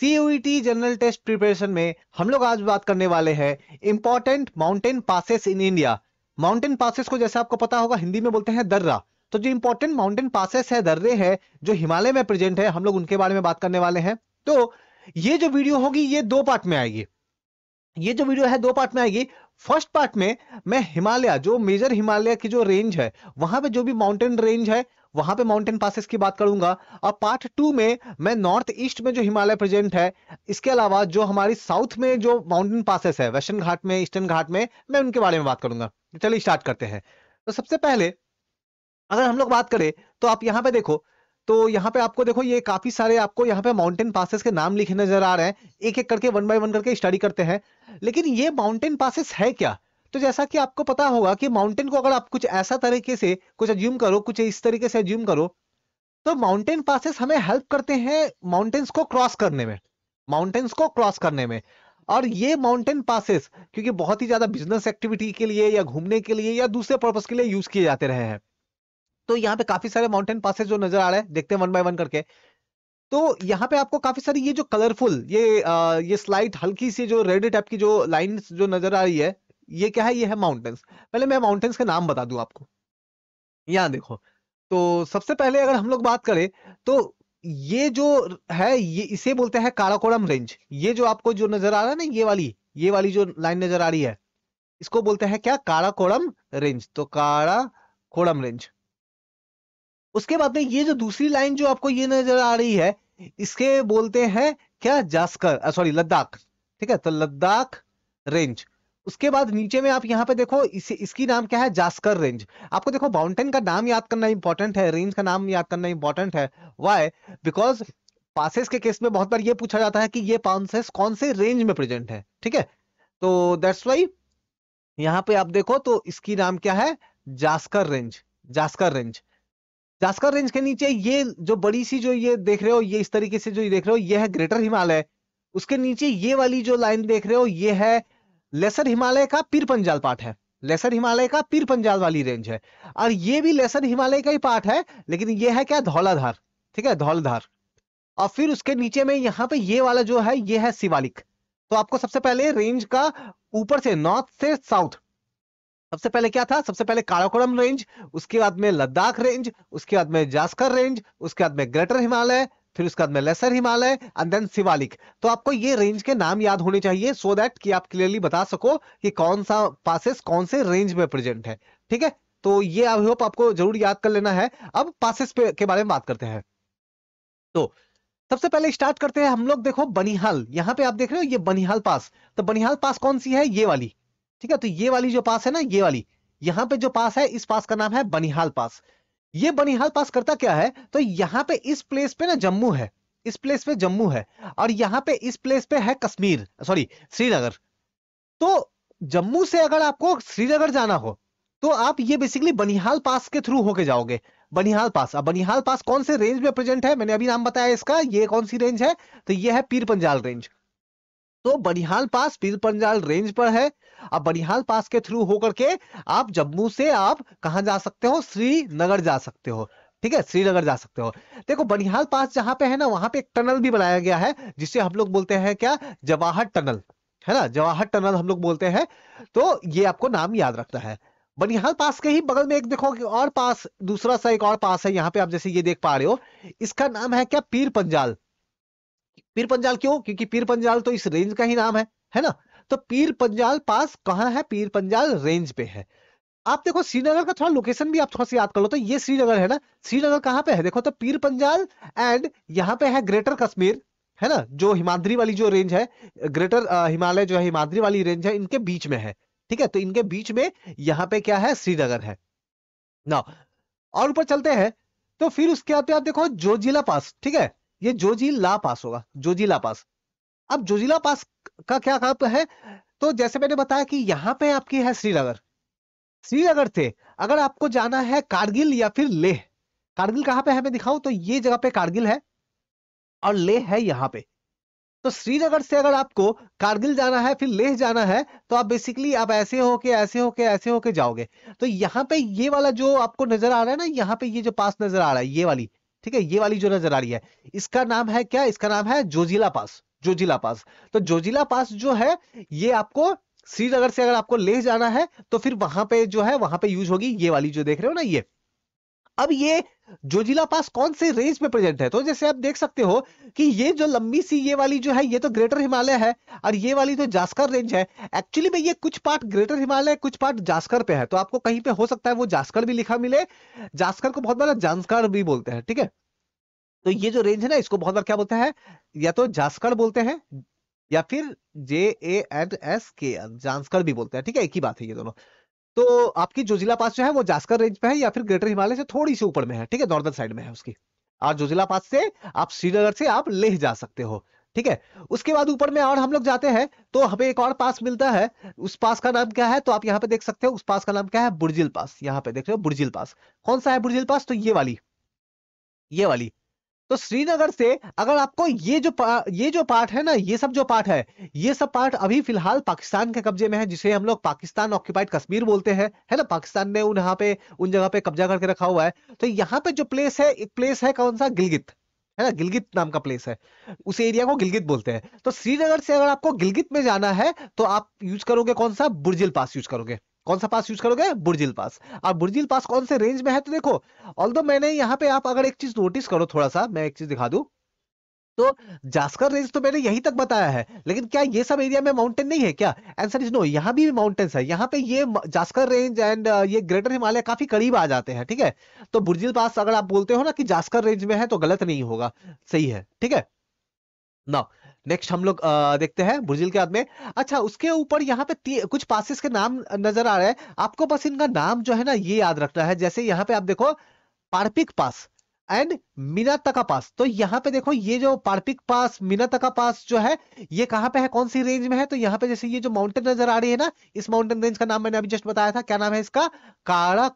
CUET general test preparation में हम लोग आज बात करने वाले हैं important mountain passes in India mountain passes को जैसे आपको पता होगा हिंदी में बोलते हैं दर्रा तो जो इंपॉर्टेंट माउंटेन पासेस है दर्रे है जो हिमालय में प्रेजेंट है हम लोग उनके बारे में बात करने वाले हैं तो ये जो वीडियो होगी ये दो पार्ट में आएगी ये जो वीडियो है दो पार्ट में आएगी फर्स्ट पार्ट में मैं हिमालय जो मेजर हिमालय की जो रेंज है वहां पे जो भी माउंटेन रेंज है वहां पे माउंटेन पासिस की बात करूंगा और पार्ट टू में मैं नॉर्थ ईस्ट में जो हिमालय प्रेजेंट है इसके अलावा जो हमारी साउथ में जो माउंटेन पासिस है वेस्टर्न घाट में ईस्टर्न घाट में मैं उनके बारे में बात करूंगा चलिए स्टार्ट करते हैं तो सबसे पहले अगर हम लोग बात करें तो आप यहाँ पे देखो तो यहाँ पे आपको देखो ये काफी सारे आपको यहाँ पे माउंटेन पासेस के नाम लिखे नजर आ रहे हैं एक एक करके वन बाय वन करके स्टडी करते हैं लेकिन ये माउंटेन पासेस है क्या तो जैसा कि आपको पता होगा कि माउंटेन को अगर आप कुछ ऐसा तरीके से कुछ एज्यूम करो कुछ इस तरीके से एज्यूम करो तो माउंटेन पासेस हमें हेल्प करते हैं माउंटेन्स को क्रॉस करने में माउंटेन्स को क्रॉस करने में और ये माउंटेन पासेस क्योंकि बहुत ही ज्यादा बिजनेस एक्टिविटी के लिए या घूमने के लिए या दूसरे पर्पज के लिए यूज किए जाते रहे हैं तो यहाँ पे काफी सारे माउंटेन पासेस जो नजर आ रहे हैं देखते हैं वन बाय वन करके तो यहाँ पे आपको काफी सारी ये जो कलरफुल ये आ, ये स्लाइड हल्की सी जो रेड टाइप की जो लाइन जो नजर आ रही है ये क्या है ये है माउंटेन्स पहले मैं माउंटेन्स के नाम बता दू आपको यहाँ देखो तो सबसे पहले अगर हम लोग बात करें तो ये जो है ये इसे बोलते हैं काराकोरम रेंज ये जो आपको जो नजर आ रहा है ना ये वाली ये वाली जो लाइन नजर आ रही है इसको बोलते हैं क्या काराकोरम रेंज तो काराकोरम रेंज उसके बाद में ये जो दूसरी लाइन जो आपको ये नजर आ रही है इसके बोलते हैं क्या जास्कर सॉरी लद्दाख ठीक है तो लद्दाख रेंज उसके बाद नीचे में आप यहाँ पे देखो इस, इसकी नाम क्या है जास्कर रेंज आपको देखो माउंटेन का नाम याद करना इंपॉर्टेंट है रेंज का नाम याद करना इंपॉर्टेंट है वाई बिकॉज पासेस के केस में बहुत बार ये पूछा जाता है कि ये पासेस कौन से रेंज में प्रेजेंट है ठीक है तो दैट्स वाई यहाँ पे आप देखो तो इसकी नाम क्या है Zanskar range Zanskar range Zanskar range के नीचे ये जो बड़ी सी जो ये देख रहे हो ये इस तरीके से जो ये देख रहे हो ये है ग्रेटर हिमालय उसके नीचे ये वाली जो लाइन देख रहे हो ये है लेसर हिमालय का पीर पंजाल पार्ट है लेसर हिमालय का पीर पंजाल वाली रेंज है और ये भी लेसर हिमालय का ही पार्ट है लेकिन ये है क्या धौलाधार ठीक है धौलाधार और फिर उसके नीचे में यहाँ पे ये वाला जो है ये है शिवालिक तो आपको सबसे पहले रेंज का ऊपर से नॉर्थ से साउथ सबसे पहले क्या था सबसे पहले काराकोरम रेंज उसके बाद में लद्दाख रेंज उसके बाद में जास्कर रेंज उसके बाद में ग्रेटर हिमालय फिर उसके बाद में lesser Himalaya and then Shivalik तो आपको ये रेंज के नाम याद होने चाहिए सो so दैट कि आप क्लियरली बता सको कि कौन सा पासिस कौन से रेंज में प्रेजेंट है ठीक है तो ये आई होप आपको जरूर याद कर लेना है अब पासिस पे के बारे में बात करते हैं तो सबसे पहले स्टार्ट करते हैं हम लोग देखो बनिहाल यहाँ पे आप देख रहे हो ये बनिहाल पास तो बनिहाल पास कौन सी है ये वाली ठीक है तो ये वाली जो पास है ना ये वाली यहाँ पे जो पास है इस पास का नाम है बनिहाल पास ये बनिहाल पास करता क्या है तो यहाँ पे इस प्लेस पे ना जम्मू है इस प्लेस पे जम्मू है और यहाँ पे इस प्लेस पे है कश्मीर सॉरी श्रीनगर तो जम्मू से अगर आपको श्रीनगर जाना हो तो आप ये बेसिकली बनिहाल पास के थ्रू होके जाओगे बनिहाल पास अब बनिहाल पास कौन से रेंज में प्रेजेंट है मैंने अभी नाम बताया इसका ये कौन सी रेंज है तो ये है पीर पंजाल रेंज तो बनिहाल पास पीर पंजाल रेंज पर है अब बनिहाल पास के थ्रू होकर के आप जम्मू से आप कहा जा सकते हो श्रीनगर जा सकते हो ठीक है श्रीनगर जा सकते हो देखो बनिहाल पास जहां पे है ना वहां पे एक टनल भी बनाया गया है जिसे हम लोग बोलते हैं क्या जवाहर टनल है ना जवाहर टनल हम लोग बोलते हैं तो ये आपको नाम याद रखना है बनिहाल पास के ही बगल में एक देखो कि और पास दूसरा सा एक और पास है यहाँ पे आप जैसे ये देख पा रहे हो इसका नाम है क्या पीर पंजाल पीर पंजाल क्यों क्योंकि पीर पंजाल तो इस रेंज का ही नाम है है ना तो पीर पंजाल पास कहाँ है पीर पंजाल रेंज पे है आप देखो श्रीनगर का थोड़ा लोकेशन भी आप थोड़ा सा याद कर लो तो ये श्रीनगर है ना श्रीनगर कहाँ पे है देखो तो पीर पंजाल एंड यहाँ पे है ग्रेटर कश्मीर है ना जो हिमाद्री वाली जो रेंज है ग्रेटर हिमालय जो है हिमाद्री वाली रेंज है इनके बीच में है ठीक है तो इनके बीच में यहाँ पे क्या है श्रीनगर है ना और ऊपर चलते हैं तो फिर उसके आते आप देखो जोजिला पास ठीक है ये जोजी ला पास होगा जोजी ला पास अब जोजिला पास का क्या काम है तो जैसे मैंने बताया कि यहाँ पे आपकी है श्रीनगर श्रीनगर से अगर आपको जाना है कारगिल या फिर लेह कारगिल कहाँ पे है मैं दिखाऊं तो ये जगह पे कारगिल है और लेह है यहाँ पे तो श्रीनगर से अगर आपको कारगिल जाना है फिर लेह जाना है तो आप बेसिकली आप ऐसे होके ऐसे होके ऐसे होके जाओगे तो यहाँ पे ये वाला जो आपको नजर आ रहा है ना यहाँ पे ये जो पास नजर आ रहा है ये वाली ठीक है ये वाली जो नजर आ रही है इसका नाम है क्या इसका नाम है जोजिला पास जोजिला पास तो जोजिला पास जो है ये आपको श्रीनगर से अगर आपको ले जाना है तो फिर वहां पे जो है वहां पे यूज होगी ये वाली जो देख रहे हो ना ये अब ये जोजिला पास कौन से रेंज में प्रेजेंट है तो जैसे आप देख सकते हो कि ये जो लंबी सी ये वाली जो है ये तो ग्रेटर हिमालय है और ये वाली तो जास्कर रेंज है एक्चुअली में ये कुछ पार्ट ग्रेटर हिमालय कुछ पार्ट जास्कर पे है तो आपको कहीं पे हो सकता है वो जास्कर भी लिखा मिले जास्कर को बहुत बड़ा जांस्कर भी बोलते हैं ठीक है तो ये जो रेंज है ना इसको बहुत बार क्या बोलते हैं या तो जास्कर बोलते हैं या फिर जे ए एंड एस के जानस्कर भी बोलते हैं ठीक है एक ही बात है ये दोनों तो आपकी जोजिला पास जो है वो जास्कर रेंज पे है या फिर ग्रेटर हिमालय से थोड़ी सी ऊपर में है ठीक है नॉर्दर्न साइड में है उसकी और जोजिला पास से आप श्रीनगर से आप लेह जा सकते हो ठीक है उसके बाद ऊपर में और हम लोग जाते हैं तो हमें एक और पास मिलता है उस पास का नाम क्या है तो आप यहाँ पे देख सकते हो उस पास का नाम क्या है बुर्जिल पास यहाँ पे देख रहे हो बुर्जिल पास कौन सा है बुर्जिल पास तो ये वाली ये वाली तो श्रीनगर से अगर आपको ये जो ये जो पार्ट है ना ये सब जो पार्ट है ये सब पार्ट अभी फिलहाल पाकिस्तान के कब्जे में है जिसे हम लोग पाकिस्तान ऑक्यूपाइड कश्मीर बोलते हैं है ना पाकिस्तान ने उन यहाँ पे उन जगह पे कब्जा करके रखा हुआ है तो यहाँ पे जो प्लेस है एक प्लेस है कौन सा गिलगित है ना गिलगित नाम का प्लेस है उस एरिया को गिलगित बोलते हैं तो श्रीनगर से अगर आपको गिलगित में जाना है तो आप यूज करोगे कौन सा बुर्जिल पास यूज करोगे कौन सा पास यूज करोगे बुर्जिल पास अब बुर्जिल पास कौन से रेंज में है तो देखो ऑल मैंने यहाँ पे आप अगर एक चीज नोटिस करो थोड़ा सा मैं एक चीज दिखा दू तो जास्कर रेंज तो मैंने यही तक बताया है लेकिन क्या ये सब एरिया में माउंटेन नहीं है क्या आंसर इज नो यहाँ भी माउंटेन्स है यहाँ पे ये जास्कर रेंज एंड uh, ये ग्रेटर हिमालय काफी करीब आ जाते हैं ठीक है थीके? तो बुर्जिल पास अगर आप बोलते हो ना कि जास्कर रेंज में है तो गलत नहीं होगा सही है ठीक है ना नेक्स्ट हम लोग देखते हैं ब्रजिल के आदमी अच्छा उसके ऊपर यहाँ पे कुछ पासिस के नाम नजर आ रहे हैं आपको बस इनका नाम जो है ना ये याद रखना है जैसे यहाँ पे आप देखो पार्पिक पास एंड मिनातका पास तो यहाँ पे देखो ये जो पार्पिक पास तका पास जो है ये कहाँ पे है कौन सी रेंज में है तो यहाँ पे जैसे ये जो माउंटेन नजर आ रही है ना इस माउंटेन रेंज का नाम मैंने अभी जस्ट बताया था क्या नाम है इसका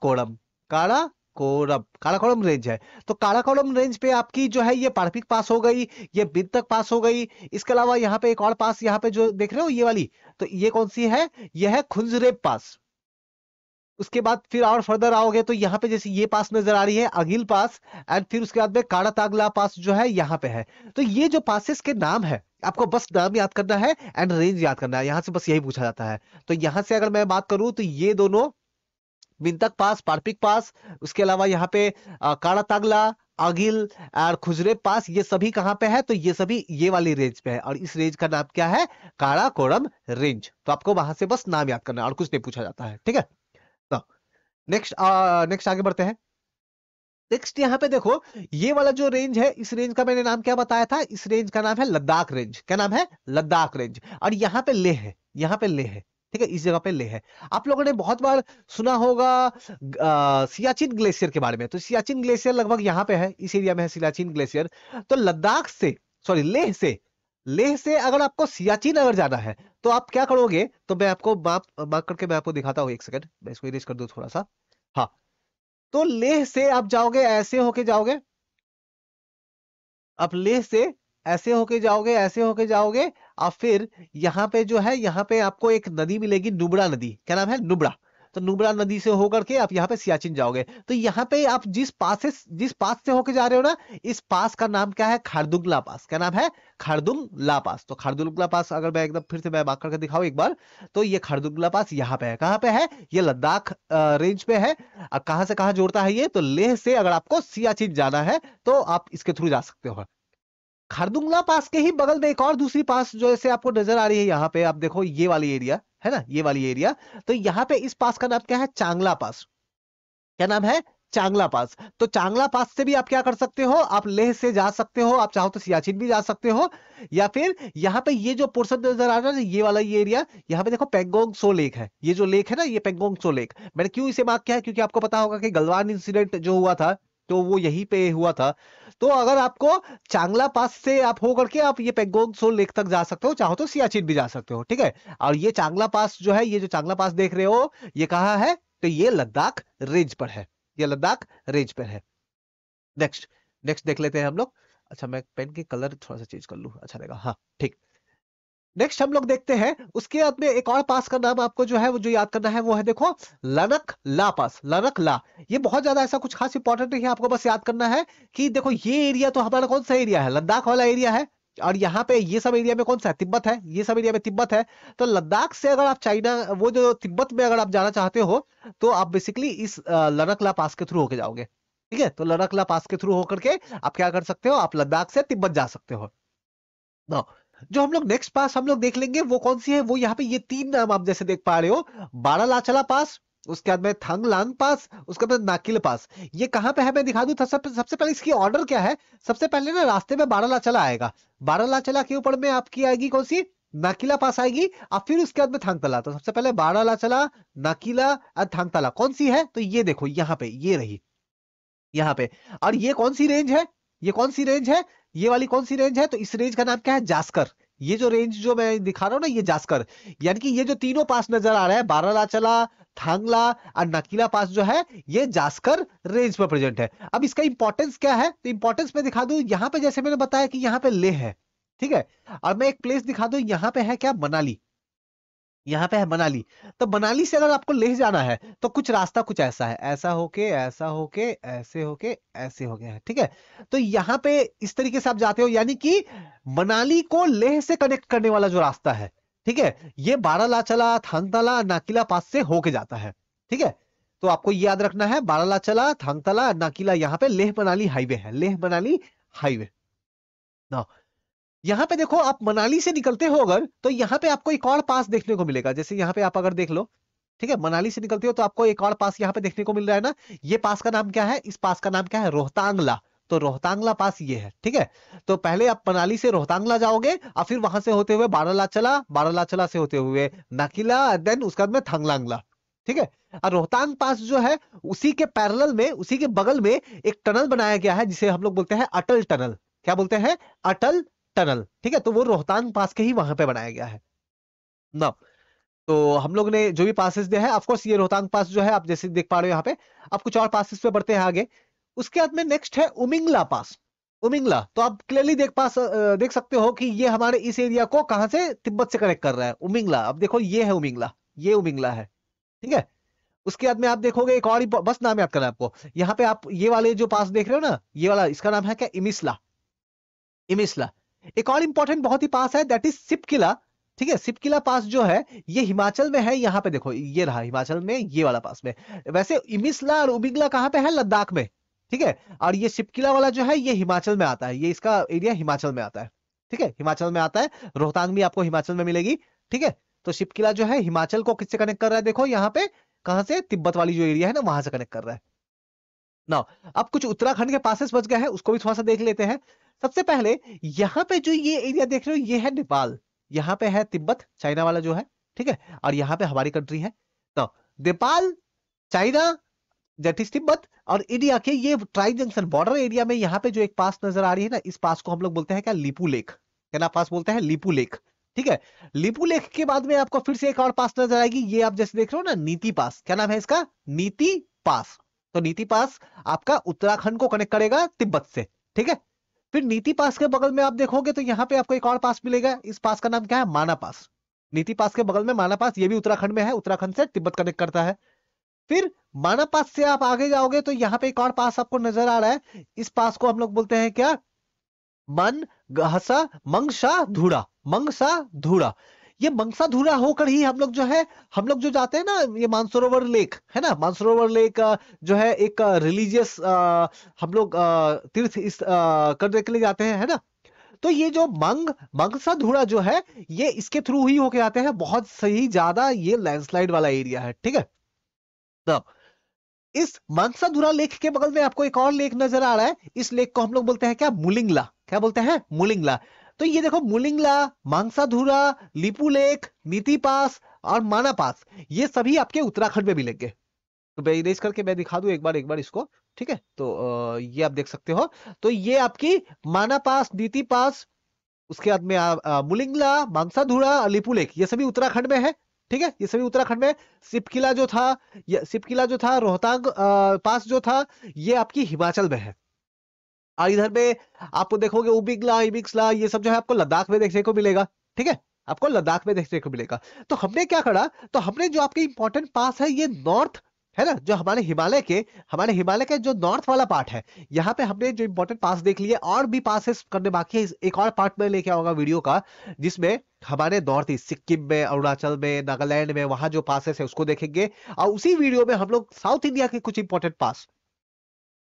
कोड़म काड़ा कोरब कालाकोलम रेंज है तो कालाकोलम रेंज पे आपकी जो है ये पार्पिक पास हो गई ये बिद तक पास हो गई इसके अलावा यहाँ पे एक और पास यहाँ पे जो देख रहे हो ये वाली तो ये कौन सी है ये है खुंजरेब पास उसके बाद फिर और फर्दर आओगे तो यहाँ पे जैसे ये पास नजर आ रही है अगिल पास एंड फिर उसके बाद में काड़ा तागला पास जो है यहाँ पे है तो ये जो पासिस के नाम है आपको बस नाम याद करना है एंड रेंज याद करना है यहाँ से बस यही पूछा जाता है तो यहाँ से अगर मैं बात करूं तो ये दोनों बिंतक पास पार्पिक पास उसके अलावा यहाँ पे काड़ा तागला अगिल और खुजरे पास ये सभी कहाँ पे है तो ये सभी ये वाली रेंज पे है और इस रेंज का नाम क्या है काड़ा कोरम रेंज तो आपको वहां से बस नाम याद करना और कुछ नहीं पूछा जाता है ठीक है नेक्स्ट तो, नेक्स्ट आगे बढ़ते हैं नेक्स्ट यहाँ पे देखो ये वाला जो रेंज है इस रेंज का मैंने नाम क्या बताया था इस रेंज का नाम है लद्दाख रेंज क्या नाम है लद्दाख रेंज और यहाँ पे लेह है यहाँ पे लेह है ठीक है इस जगह पे ले है आप लोगों ने बहुत बार सुना होगा सियाचिन ग्लेशियर के बारे में तो सियाचिन ग्लेशियर लगभग यहाँ पे है इस एरिया में है सियाचिन ग्लेशियर तो लद्दाख से सॉरी लेह से लेह से अगर आपको सियाचिन अगर जाना है तो आप क्या करोगे तो मैं आपको बाप बाप करके मैं आपको दिखाता हूँ एक सेकंड मैं इसको इरेज कर दू थोड़ा सा हाँ तो लेह से आप जाओगे ऐसे होके जाओगे आप लेह से ऐसे होके जाओगे ऐसे होके जाओगे और फिर यहाँ पे जो है यहाँ पे आपको एक नदी मिलेगी नुबड़ा नदी क्या नाम है नुबड़ा तो नुबड़ा नदी से होकर के आप यहाँ पे सियाचिन जाओगे तो यहाँ पे आप जिस पास से जिस पास से होके जा रहे हो ना इस पास का नाम क्या है खारदुंगला पास क्या नाम है खारदुंगला पास तो खारदुंगला पास अगर मैं एकदम फिर से मैं बात करके दिखाऊं एक बार तो ये खारदुंगला पास यहाँ पे है कहाँ पे है ये लद्दाख रेंज पे है कहाँ से कहाँ जोड़ता है ये तो लेह से अगर आपको सियाचिन जाना है तो आप इसके थ्रू जा सकते हो खरदुंगला पास के ही बगल में एक और दूसरी पास जो ऐसे आपको नजर आ रही है यहाँ पे आप देखो ये वाली एरिया है ना ये वाली एरिया तो यहाँ पे इस पास का नाम क्या है चांगला पास क्या नाम है चांगला पास तो चांगला पास से भी आप क्या कर सकते हो आप लेह से जा सकते हो आप चाहो तो सियाचिन भी जा सकते हो या फिर यहाँ पे ये जो पोर्सन नजर आ रहा है ये वाला ये एरिया यहाँ पे देखो पेंगोंग सो लेक है ये जो लेक है ना ये पेंगोंग सो लेक मैंने क्यों इसे मार्क किया है क्योंकि आपको पता होगा कि गलवान इंसिडेंट जो हुआ था तो वो यहीं पे हुआ था तो अगर आपको चांगला पास से आप हो करके आप ये पेगोंग सो लेक तक जा सकते हो चाहो तो सियाचिन भी जा सकते हो ठीक है और ये चांगला पास जो है ये जो चांगला पास देख रहे हो ये कहा है तो ये लद्दाख रेंज पर है ये लद्दाख रेंज पर है नेक्स्ट नेक्स्ट देख लेते हैं हम लोग अच्छा मैं पेन के कलर थोड़ा सा चेंज कर लू अच्छा रहेगा हाँ ठीक नेक्स्ट हम लोग देखते हैं उसके बाद में एक और पास का नाम आपको जो है वो जो याद करना है वो है देखो लनक ला पास लनक ला ये बहुत ज्यादा ऐसा कुछ खास इंपॉर्टेंट नहीं है आपको बस याद करना है कि देखो ये एरिया तो हमारा कौन सा एरिया है लद्दाख वाला एरिया है और यहाँ पे ये सब एरिया में कौन सा है तिब्बत है ये सब एरिया में तिब्बत है तो लद्दाख से अगर आप चाइना वो जो तिब्बत में अगर आप जाना चाहते हो तो आप बेसिकली इस लनकला पास के थ्रू होके जाओगे ठीक है तो लनकला पास के थ्रू होकर के आप क्या कर सकते हो आप लद्दाख से तिब्बत जा सकते हो ना जो हम लोग नेक्स्ट पास हम लोग देख लेंगे वो कौन सी है वो यहाँ पे ये तीन नाम आप जैसे देख पा रहे हो बारा लाचला पास उसके बाद में थंग लांग पास उसके बाद नाकिल पास ये कहाँ पे है मैं दिखा दू तो सब, सबसे पहले इसकी ऑर्डर क्या है सबसे पहले ना रास्ते में बारह लाचला आएगा बारह लाचला के ऊपर में आपकी आएगी कौन सी नाकिला पास आएगी और फिर उसके बाद में थांग तला तो सबसे पहले बारह लाचला नाकिला और थांग तला कौन सी है तो ये देखो यहाँ पे ये रही यहाँ पे और ये कौन सी रेंज है ये कौन सी रेंज है ये वाली कौन सी रेंज है तो इस रेंज का नाम क्या है जास्कर ये जो रेंज जो मैं दिखा रहा हूँ ना ये जास्कर यानी कि ये जो तीनों पास नजर आ रहा है बारालाचला थांगला और नकीला पास जो है ये जास्कर रेंज पर प्रेजेंट है अब इसका इंपॉर्टेंस क्या है तो इंपॉर्टेंस मैं दिखा दू यहाँ पे जैसे मैंने बताया कि यहाँ पे ले है ठीक है और मैं एक प्लेस दिखा दू यहाँ पे है क्या मनाली यहाँ पे है मनाली तो मनाली से अगर आपको लेह जाना है तो कुछ रास्ता कुछ ऐसा है ऐसा होके ऐसा होके ऐसे होके ऐसे हो गया है ठीक है तो यहाँ पे इस तरीके से आप जाते हो यानी कि मनाली को लेह से कनेक्ट करने वाला जो रास्ता है ठीक है ये बारालाचला थांगताला नाकिला पास से होके जाता है ठीक है तो आपको ये याद रखना है बारालाचला थांगताला नाकिला यहाँ पे लेह मनाली हाईवे है लेह मनाली हाईवे ना यहाँ पे देखो आप मनाली से निकलते हो अगर तो यहाँ पे आपको एक और पास देखने को मिलेगा जैसे यहाँ पे आप अगर देख लो ठीक है मनाली से निकलते हो तो आपको एक और पास यहाँ पे देखने को मिल रहा है ना ये पास का नाम क्या है इस पास का नाम क्या है रोहतांगला तो रोहतांगला पास ये है ठीक है तो पहले आप मनाली से रोहतांगला जाओगे और फिर वहां से होते हुए बारालाचला बारालाचला से होते हुए नकिला देन उसके बाद में थांगलांगला ठीक है और रोहतांग पास जो है उसी के पैरेलल में उसी के बगल में एक टनल बनाया गया है जिसे हम लोग बोलते हैं अटल टनल क्या बोलते हैं अटल टनल ठीक है तो वो रोहतांग पास के ही वहां पे बनाया गया है ना तो हम लोग ने जो भी पासिस दिया है ऑफकोर्स ये रोहतांग पास जो है आप जैसे देख पा रहे हो यहाँ पे आप कुछ और पासिस पे बढ़ते हैं आगे उसके बाद में नेक्स्ट है उमिंगला पास उमिंगला तो आप क्लियरली देख पास देख सकते हो कि ये हमारे इस एरिया को कहां से तिब्बत से कनेक्ट कर रहा है उमिंगला अब देखो ये है उमिंगला ये उमिंगला है ठीक है उसके बाद में आप देखोगे एक और बस नाम याद करना आपको यहाँ पे आप ये वाले जो पास देख रहे हो ना ये वाला इसका नाम है क्या इमिसला इमिसला एक और इंपॉर्टेंट बहुत ही पास है दैट इज किला ठीक है किला पास जो है ये हिमाचल में है यहाँ पे देखो ये रहा हिमाचल में ये वाला पास में वैसे इमिसला और उबिगला कहाँ पे है लद्दाख में ठीक है और ये सिपकिला वाला जो है ये हिमाचल में आता है ये इसका एरिया हिमाचल में आता है ठीक है हिमाचल में आता है रोहतांग भी आपको हिमाचल में मिलेगी ठीक है तो शिपकिला जो है हिमाचल को किससे कनेक्ट कर रहा है देखो यहाँ पे कहा से तिब्बत वाली जो एरिया है ना वहां से कनेक्ट कर रहा है नाउ अब कुछ उत्तराखंड के पासेस बच गए हैं उसको भी थोड़ा सा देख लेते हैं सबसे पहले यहाँ पे जो ये एरिया देख रहे हो ये है नेपाल यहाँ पे है तिब्बत चाइना वाला जो है ठीक है और यहाँ पे हमारी कंट्री है नाउ नेपाल चाइना जटिस तिब्बत और इंडिया के ये ट्राई जंक्शन बॉर्डर एरिया में यहाँ पे जो एक पास नजर आ रही है ना इस पास को हम लोग बोलते हैं क्या लिपू लेक क्या ना पास बोलते हैं लिपू लेक ठीक है लिपू लेक के बाद में आपको फिर से एक और पास नजर आएगी ये आप जैसे देख रहे हो ना नीति पास क्या नाम है इसका नीति पास तो नीति पास आपका उत्तराखंड को कनेक्ट करेगा तिब्बत से ठीक है फिर नीति पास के बगल में आप देखोगे तो यहाँ पे आपको एक और पास मिलेगा इस पास का नाम क्या है माना पास नीति पास के बगल में माना पास ये भी उत्तराखंड में है उत्तराखंड से तिब्बत कनेक्ट करता है फिर माना पास से आप आगे जाओगे तो यहाँ पे एक और पास आपको नजर आ रहा है इस पास को हम लोग बोलते हैं क्या मन गहसा मंगसा धूड़ा मंगसा धूड़ा ये मंसाधुरा होकर ही हम लोग जो है हम लोग जो जाते हैं ना ये मानसरोवर लेक है ना मानसरोवर लेक जो है एक रिलीजियस हम लोग तीर्थ इस करने के लिए जाते हैं है ना तो ये जो मंग मंगसाधुरा जो है ये इसके थ्रू ही होके आते हैं बहुत सही ज्यादा ये लैंडस्लाइड वाला एरिया है ठीक है तब तो, इस मानसाधुरा लेक के बगल में आपको एक और लेक नजर आ रहा है इस लेक को हम लोग बोलते हैं क्या मुलिंगला क्या बोलते हैं मुलिंगला तो ये देखो मुलिंगला मांसाधुरा लिपुलेख नीति पास और माना पास ये सभी आपके उत्तराखंड में मिलेंगे तो मैं इरेज करके मैं दिखा दूं एक बार एक बार इसको ठीक है तो ये आप देख सकते हो तो ये आपकी माना पास नीति पास उसके बाद में मुलिंगला मांसाधुरा लिपुलेख ये सभी उत्तराखंड में है ठीक है ये सभी उत्तराखंड में सिपकिला जो था सिपकिला जो था रोहतांग पास जो था ये आपकी हिमाचल में है और इधर पे आपको देखोगे उबिगला इबिक्सला ये सब जो है आपको लद्दाख में देखने को मिलेगा ठीक है आपको लद्दाख में देखने को मिलेगा तो हमने क्या करा तो हमने जो आपके इंपॉर्टेंट पास है ये नॉर्थ है ना जो हमारे हिमालय के हमारे हिमालय के जो नॉर्थ वाला पार्ट है यहाँ पे हमने जो इम्पोर्टेंट पास देख लिए और भी पासेस करने बाकी है एक और पार्ट में लेके आऊंगा वीडियो का जिसमें हमारे नॉर्थ ईस्ट सिक्किम में अरुणाचल में नागालैंड में वहां जो पासेस है उसको देखेंगे और उसी वीडियो में हम लोग साउथ इंडिया के कुछ इंपॉर्टेंट पास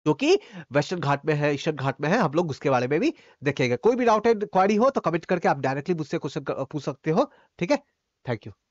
जो कि वेस्टर्न घाट में है ईस्टर्न घाट में है हम लोग उसके बारे में भी देखेंगे कोई भी डाउट एंड क्वारी हो तो कमेंट करके आप डायरेक्टली मुझसे क्वेश्चन पूछ सकते हो ठीक है थैंक यू